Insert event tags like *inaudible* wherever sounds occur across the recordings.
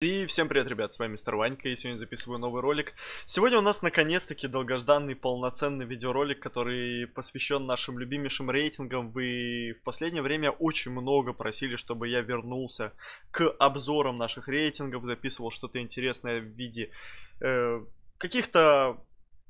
И всем привет, ребят, с вами Мистер Ванька, и сегодня записываю новый ролик. Сегодня у нас наконец-таки долгожданный полноценный видеоролик, который посвящен нашим любимейшим рейтингам. Вы в последнее время очень много просили, чтобы я вернулся к обзорам наших рейтингов, записывал что-то интересное в виде э, каких-то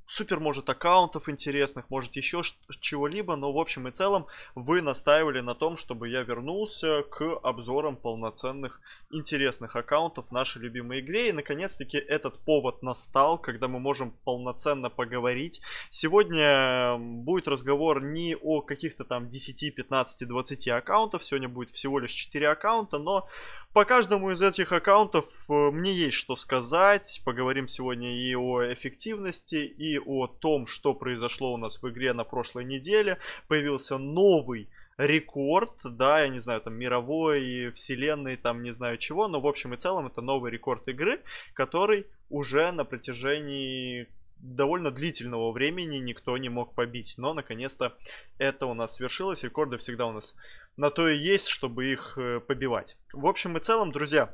супер, может, аккаунтов интересных, может, еще чего-либо, но в общем и целом вы настаивали на том, чтобы я вернулся к обзорам полноценных интересных аккаунтов в нашей любимой игре. И, наконец-таки, этот повод настал, когда мы можем полноценно поговорить. Сегодня будет разговор не о каких-то там 10, 15, 20 аккаунтов, сегодня будет всего лишь 4 аккаунта, но по каждому из этих аккаунтов э, мне есть что сказать. Поговорим сегодня и о эффективности, и о том, что произошло у нас в игре на прошлой неделе. Появился новый рекорд, да, я не знаю, там, мировой, вселенной, там, не знаю чего, но в общем и целом это новый рекорд игры, который уже на протяжении довольно длительного времени никто не мог побить. Но, наконец-то, это у нас свершилось. Рекорды всегда у нас на то и есть, чтобы их э, побивать. В общем и целом, друзья,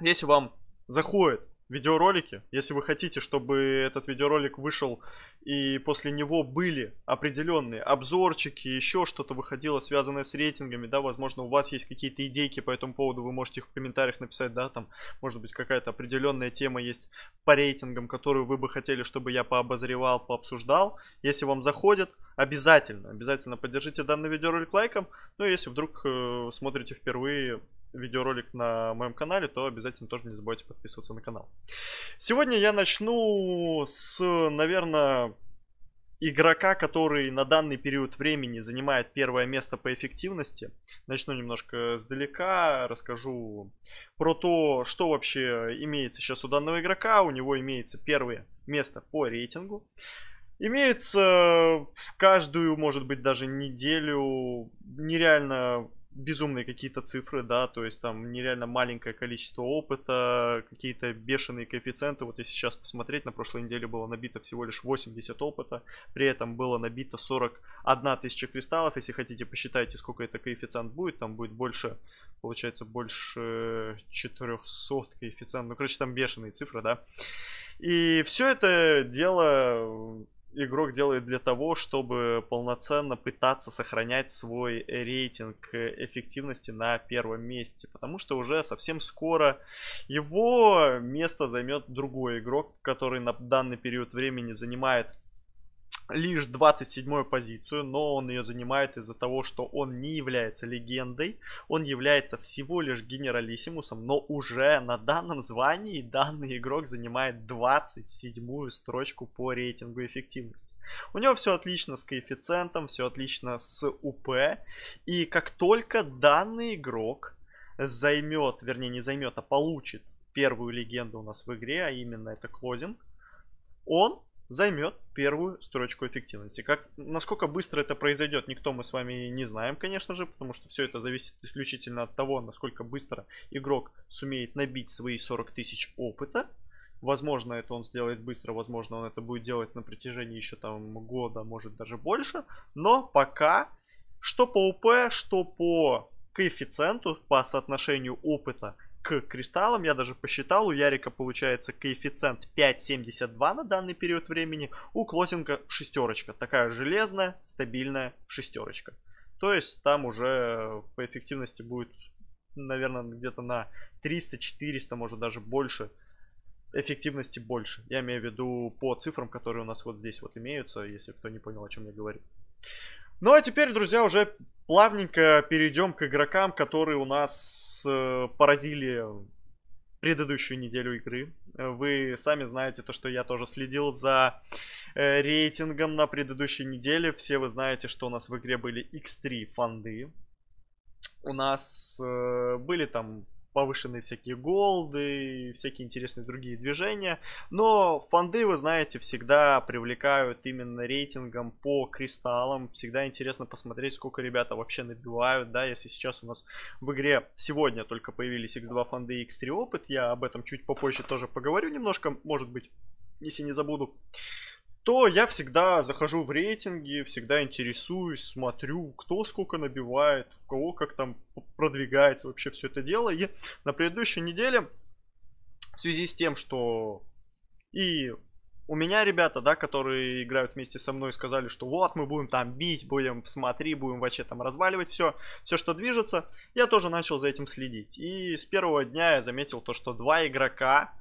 если вам заходит видеоролики. Если вы хотите, чтобы этот видеоролик вышел и после него были определенные обзорчики, еще что-то выходило, связанное с рейтингами, да, возможно, у вас есть какие-то идейки по этому поводу, вы можете их в комментариях написать, да, там, может быть, какая-то определенная тема есть по рейтингам, которую вы бы хотели, чтобы я пообозревал, пообсуждал. Если вам заходит, обязательно, обязательно поддержите данный видеоролик лайком. Ну, если вдруг э, смотрите впервые, видеоролик на моем канале, то обязательно тоже не забывайте подписываться на канал. Сегодня я начну с, наверное, игрока, который на данный период времени занимает первое место по эффективности. Начну немножко сдалека, расскажу про то, что вообще имеется сейчас у данного игрока. У него имеется первое место по рейтингу. Имеется в каждую, может быть, даже неделю нереально безумные какие-то цифры, да, то есть там нереально маленькое количество опыта, какие-то бешеные коэффициенты. Вот если сейчас посмотреть, на прошлой неделе было набито всего лишь 80 опыта, при этом было набито 41 тысяча кристаллов. Если хотите, посчитайте, сколько это коэффициент будет, там будет больше, получается, больше 400 коэффициент. Ну, короче, там бешеные цифры, да. И все это дело игрок делает для того, чтобы полноценно пытаться сохранять свой рейтинг эффективности на первом месте. Потому что уже совсем скоро его место займет другой игрок, который на данный период времени занимает лишь 27 позицию, но он ее занимает из-за того, что он не является легендой, он является всего лишь генералиссимусом, но уже на данном звании данный игрок занимает 27 строчку по рейтингу эффективности. У него все отлично с коэффициентом, все отлично с УП, и как только данный игрок займет, вернее не займет, а получит первую легенду у нас в игре, а именно это Клозинг, он займет первую строчку эффективности. Как, насколько быстро это произойдет, никто мы с вами не знаем, конечно же, потому что все это зависит исключительно от того, насколько быстро игрок сумеет набить свои 40 тысяч опыта. Возможно, это он сделает быстро, возможно, он это будет делать на протяжении еще там года, может даже больше. Но пока что по УП, что по коэффициенту, по соотношению опыта к кристаллам. Я даже посчитал, у Ярика получается коэффициент 5,72 на данный период времени. У Клозинга шестерочка. Такая железная, стабильная шестерочка. То есть там уже по эффективности будет, наверное, где-то на 300-400, может даже больше эффективности больше. Я имею в виду по цифрам, которые у нас вот здесь вот имеются, если кто не понял, о чем я говорю. Ну а теперь, друзья, уже плавненько перейдем к игрокам, которые у нас э, поразили предыдущую неделю игры. Вы сами знаете то, что я тоже следил за э, рейтингом на предыдущей неделе. Все вы знаете, что у нас в игре были X3 фанды. У нас э, были там повышенные всякие голды всякие интересные другие движения. Но фонды, вы знаете, всегда привлекают именно рейтингом по кристаллам. Всегда интересно посмотреть, сколько ребята вообще набивают, да, если сейчас у нас в игре сегодня только появились X2 фонды и X3 опыт, я об этом чуть попозже тоже поговорю немножко, может быть, если не забуду то я всегда захожу в рейтинги, всегда интересуюсь, смотрю, кто сколько набивает, у кого как там продвигается вообще все это дело. И на предыдущей неделе, в связи с тем, что и у меня ребята, да, которые играют вместе со мной, сказали, что вот мы будем там бить, будем смотри, будем вообще там разваливать все, все, что движется, я тоже начал за этим следить. И с первого дня я заметил то, что два игрока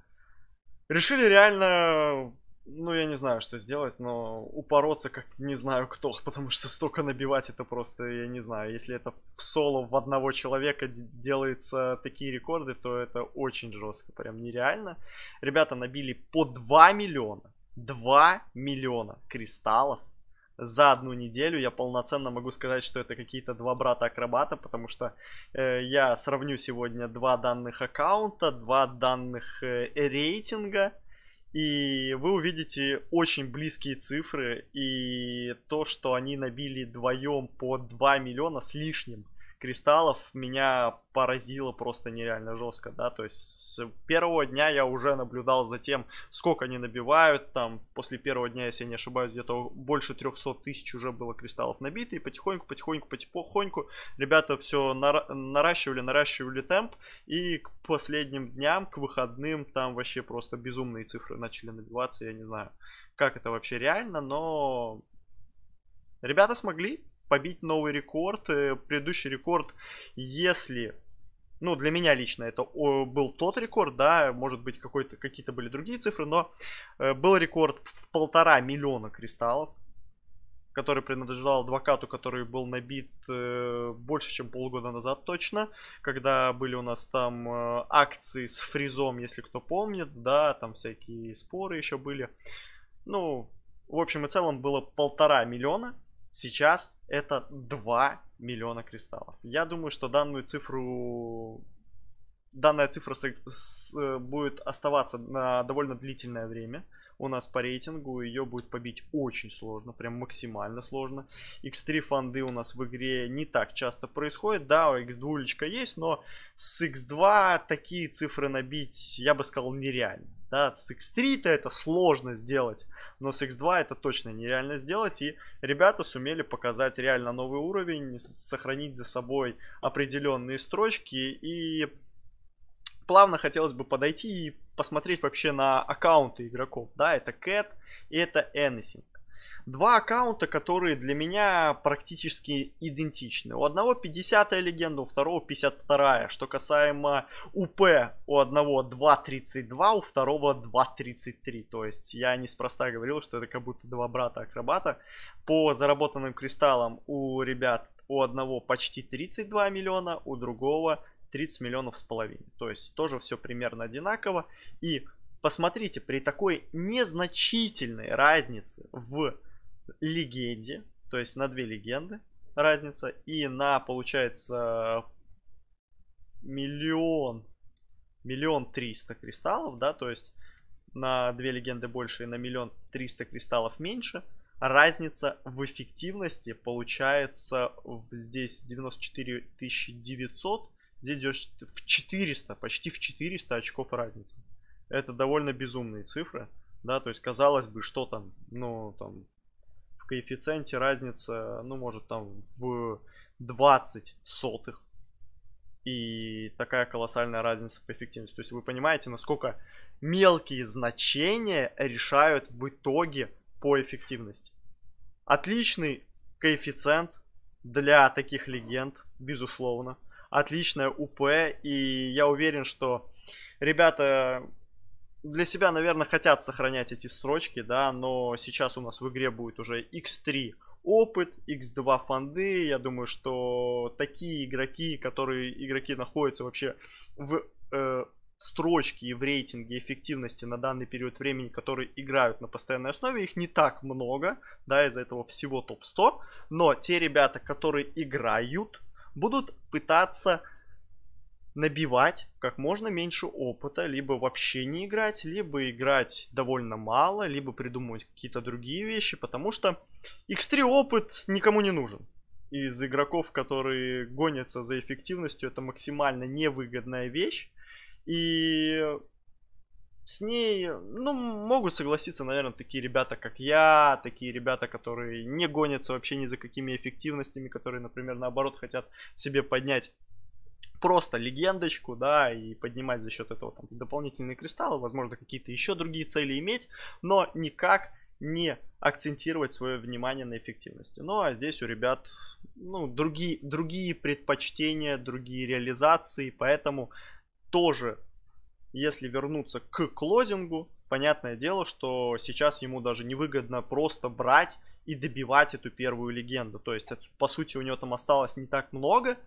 решили реально ну, я не знаю, что сделать, но упороться как не знаю кто, *laughs* потому что столько набивать это просто, я не знаю, если это в соло в одного человека делаются такие рекорды, то это очень жестко, прям нереально. Ребята набили по 2 миллиона, 2 миллиона кристаллов за одну неделю. Я полноценно могу сказать, что это какие-то два брата-акробата, потому что э, я сравню сегодня два данных аккаунта, два данных э, рейтинга – и вы увидите очень близкие цифры и то, что они набили вдвоем по 2 миллиона с лишним кристаллов меня поразило просто нереально жестко, да, то есть с первого дня я уже наблюдал за тем, сколько они набивают, там, после первого дня, если я не ошибаюсь, где-то больше 300 тысяч уже было кристаллов набито, и потихоньку, потихоньку, потихоньку ребята все на... наращивали, наращивали темп, и к последним дням, к выходным, там вообще просто безумные цифры начали набиваться, я не знаю, как это вообще реально, но ребята смогли, побить новый рекорд. Э, предыдущий рекорд, если ну, для меня лично это был тот рекорд, да, может быть, какой-то, какие-то были другие цифры, но э, был рекорд в полтора миллиона кристаллов, который принадлежал адвокату, который был набит э, больше, чем полгода назад точно, когда были у нас там акции с фризом, если кто помнит, да, там всякие споры еще были. Ну, в общем и целом было полтора миллиона Сейчас это 2 миллиона кристаллов. Я думаю, что данную цифру... Данная цифра с... С... будет оставаться на довольно длительное время. У нас по рейтингу ее будет побить очень сложно, прям максимально сложно. X3 фанды у нас в игре не так часто происходит. Да, у X2 есть, но с X2 такие цифры набить, я бы сказал, нереально. Да, с X3-то это сложно сделать но с X2 это точно нереально сделать, и ребята сумели показать реально новый уровень, сохранить за собой определенные строчки, и плавно хотелось бы подойти и посмотреть вообще на аккаунты игроков, да, это Cat и это Anything два аккаунта, которые для меня практически идентичны. У одного 50-я легенда, у второго 52-я. Что касаемо УП, у одного 2.32, у второго 2.33. То есть я неспроста говорил, что это как будто два брата акробата. По заработанным кристаллам у ребят у одного почти 32 миллиона, у другого 30 миллионов с половиной. То есть тоже все примерно одинаково. И посмотрите, при такой незначительной разнице в легенде, то есть на две легенды разница, и на, получается, миллион, миллион триста кристаллов, да, то есть на две легенды больше и на миллион триста кристаллов меньше, разница в эффективности получается здесь 94 900, здесь идешь в 400, почти в 400 очков разницы. Это довольно безумные цифры, да, то есть казалось бы, что там, ну, там, коэффициенте разница, ну, может, там в 20 сотых. И такая колоссальная разница по эффективности. То есть вы понимаете, насколько мелкие значения решают в итоге по эффективности. Отличный коэффициент для таких легенд, безусловно. Отличная УП, и я уверен, что ребята для себя, наверное, хотят сохранять эти строчки, да, но сейчас у нас в игре будет уже X3 опыт, X2 фонды. Я думаю, что такие игроки, которые игроки находятся вообще в э, строчке и в рейтинге эффективности на данный период времени, которые играют на постоянной основе, их не так много, да, из-за этого всего топ-100. Но те ребята, которые играют, будут пытаться набивать как можно меньше опыта, либо вообще не играть, либо играть довольно мало, либо придумывать какие-то другие вещи, потому что X3 опыт никому не нужен. Из игроков, которые гонятся за эффективностью, это максимально невыгодная вещь. И с ней, ну, могут согласиться, наверное, такие ребята, как я, такие ребята, которые не гонятся вообще ни за какими эффективностями, которые, например, наоборот, хотят себе поднять просто легендочку, да, и поднимать за счет этого там, дополнительные кристаллы, возможно, какие-то еще другие цели иметь, но никак не акцентировать свое внимание на эффективности. Ну а здесь у ребят ну, другие, другие предпочтения, другие реализации, поэтому тоже, если вернуться к клозингу, понятное дело, что сейчас ему даже невыгодно просто брать и добивать эту первую легенду. То есть, по сути, у него там осталось не так много,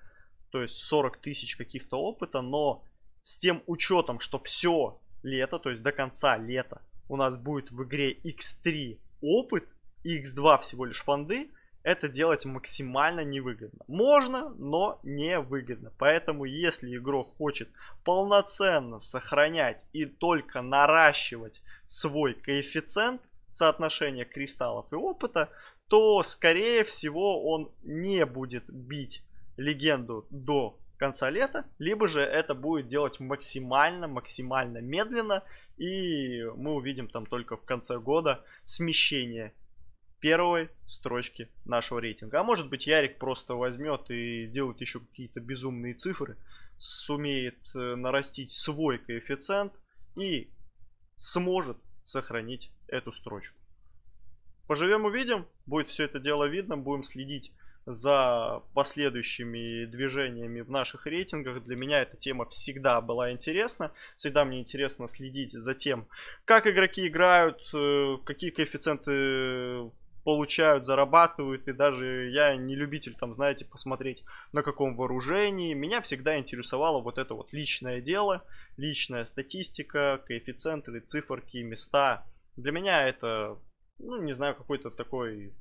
то есть 40 тысяч каких-то опыта, но с тем учетом, что все лето, то есть до конца лета, у нас будет в игре x3 опыт и x2 всего лишь фонды, это делать максимально невыгодно. Можно, но невыгодно. Поэтому, если игрок хочет полноценно сохранять и только наращивать свой коэффициент соотношения кристаллов и опыта, то, скорее всего, он не будет бить легенду до конца лета, либо же это будет делать максимально, максимально медленно, и мы увидим там только в конце года смещение первой строчки нашего рейтинга. А может быть Ярик просто возьмет и сделает еще какие-то безумные цифры, сумеет э, нарастить свой коэффициент и сможет сохранить эту строчку. Поживем увидим, будет все это дело видно, будем следить за последующими движениями в наших рейтингах. Для меня эта тема всегда была интересна. Всегда мне интересно следить за тем, как игроки играют, э, какие коэффициенты получают, зарабатывают, и даже я не любитель, там, знаете, посмотреть на каком вооружении. Меня всегда интересовало вот это вот личное дело, личная статистика, коэффициенты, циферки, места. Для меня это, ну, не знаю, какой-то такой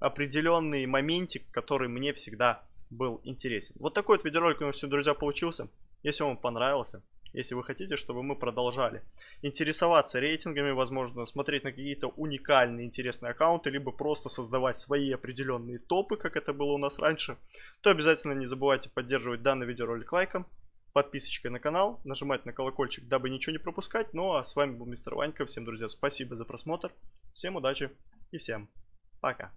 определенный моментик, который мне всегда был интересен. Вот такой вот видеоролик у нас сегодня, друзья, получился. Если вам понравился, если вы хотите, чтобы мы продолжали интересоваться рейтингами, возможно, смотреть на какие-то уникальные интересные аккаунты, либо просто создавать свои определенные топы, как это было у нас раньше, то обязательно не забывайте поддерживать данный видеоролик лайком, подписочкой на канал, нажимать на колокольчик, дабы ничего не пропускать. Ну а с вами был мистер Ванька. Всем, друзья, спасибо за просмотр, всем удачи и всем пока.